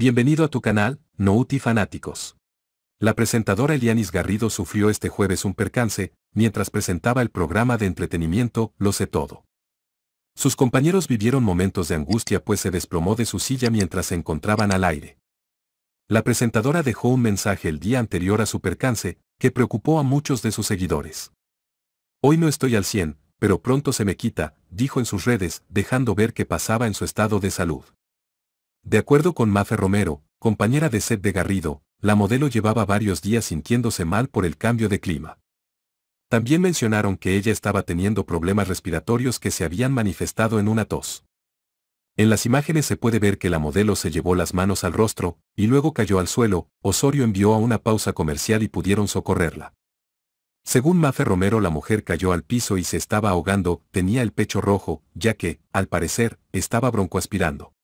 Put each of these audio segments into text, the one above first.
Bienvenido a tu canal, Nouti Fanáticos. La presentadora Elianis Garrido sufrió este jueves un percance, mientras presentaba el programa de entretenimiento Lo sé todo. Sus compañeros vivieron momentos de angustia pues se desplomó de su silla mientras se encontraban al aire. La presentadora dejó un mensaje el día anterior a su percance, que preocupó a muchos de sus seguidores. Hoy no estoy al 100, pero pronto se me quita, dijo en sus redes, dejando ver que pasaba en su estado de salud. De acuerdo con Mafe Romero, compañera de Seth de Garrido, la modelo llevaba varios días sintiéndose mal por el cambio de clima. También mencionaron que ella estaba teniendo problemas respiratorios que se habían manifestado en una tos. En las imágenes se puede ver que la modelo se llevó las manos al rostro, y luego cayó al suelo, Osorio envió a una pausa comercial y pudieron socorrerla. Según Mafe Romero la mujer cayó al piso y se estaba ahogando, tenía el pecho rojo, ya que, al parecer, estaba broncoaspirando.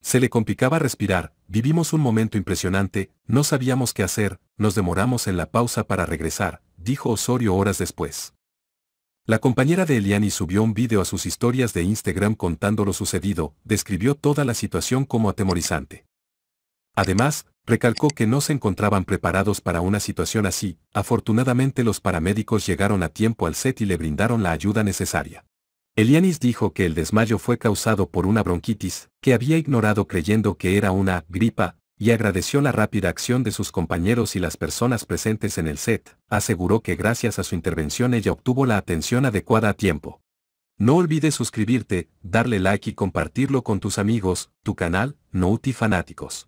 Se le complicaba respirar, vivimos un momento impresionante, no sabíamos qué hacer, nos demoramos en la pausa para regresar, dijo Osorio horas después. La compañera de Eliani subió un vídeo a sus historias de Instagram contando lo sucedido, describió toda la situación como atemorizante. Además, recalcó que no se encontraban preparados para una situación así, afortunadamente los paramédicos llegaron a tiempo al set y le brindaron la ayuda necesaria. Elianis dijo que el desmayo fue causado por una bronquitis, que había ignorado creyendo que era una gripa, y agradeció la rápida acción de sus compañeros y las personas presentes en el set, aseguró que gracias a su intervención ella obtuvo la atención adecuada a tiempo. No olvides suscribirte, darle like y compartirlo con tus amigos, tu canal, Nouti Fanáticos.